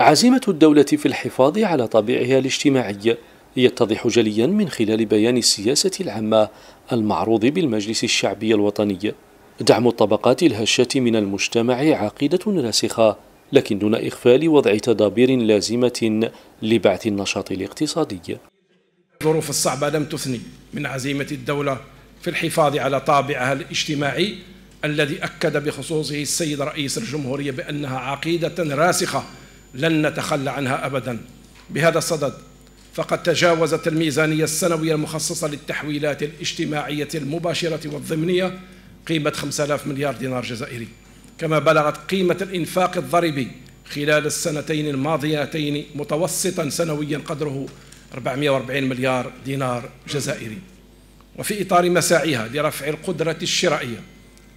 عزيمة الدولة في الحفاظ على طابعها الاجتماعي يتضح جليا من خلال بيان السياسة العامة المعروض بالمجلس الشعبي الوطني دعم الطبقات الهشة من المجتمع عقيدة راسخة لكن دون إخفال وضع تدابير لازمة لبعث النشاط الاقتصادي الظروف الصعبة لم تثني من عزيمة الدولة في الحفاظ على طابعها الاجتماعي الذي أكد بخصوصه السيد رئيس الجمهورية بأنها عقيدة راسخة لن نتخلى عنها أبدا بهذا الصدد فقد تجاوزت الميزانية السنوية المخصصة للتحويلات الاجتماعية المباشرة والضمنية قيمة 5000 مليار دينار جزائري كما بلغت قيمة الإنفاق الضريبي خلال السنتين الماضيتين متوسطا سنويا قدره 440 مليار دينار جزائري وفي إطار مساعيها لرفع القدرة الشرائية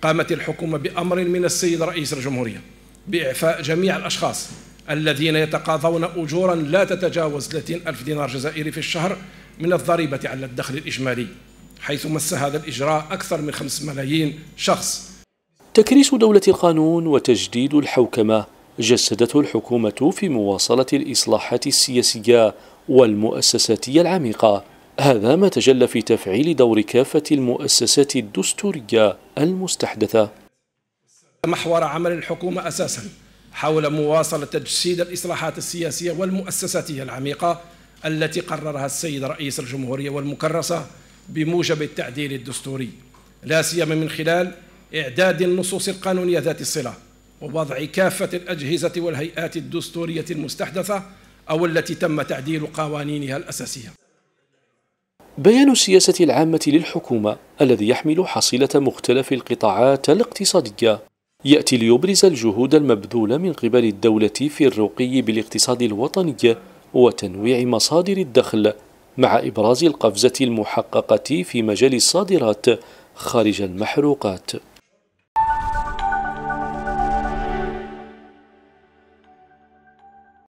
قامت الحكومة بأمر من السيد رئيس الجمهورية بإعفاء جميع الأشخاص الذين يتقاضون أجورا لا تتجاوز 30 ألف دينار جزائري في الشهر من الضريبة على الدخل الإجمالي حيث مس هذا الإجراء أكثر من 5 ملايين شخص تكريس دولة القانون وتجديد الحوكمة جسدته الحكومة في مواصلة الإصلاحات السياسية والمؤسساتية العميقة هذا ما تجلى في تفعيل دور كافة المؤسسات الدستورية المستحدثة محور عمل الحكومة أساساً حول مواصلة تجسيد الإصلاحات السياسية والمؤسساتية العميقة التي قررها السيد رئيس الجمهورية والمكرسة بموجب التعديل الدستوري لا سيما من خلال إعداد النصوص القانونية ذات الصلة ووضع كافة الأجهزة والهيئات الدستورية المستحدثة أو التي تم تعديل قوانينها الأساسية بيان السياسة العامة للحكومة الذي يحمل حصيلة مختلف القطاعات الاقتصادية يأتي ليبرز الجهود المبذولة من قبل الدولة في الرقي بالاقتصاد الوطني وتنويع مصادر الدخل مع إبراز القفزة المحققة في مجال الصادرات خارج المحروقات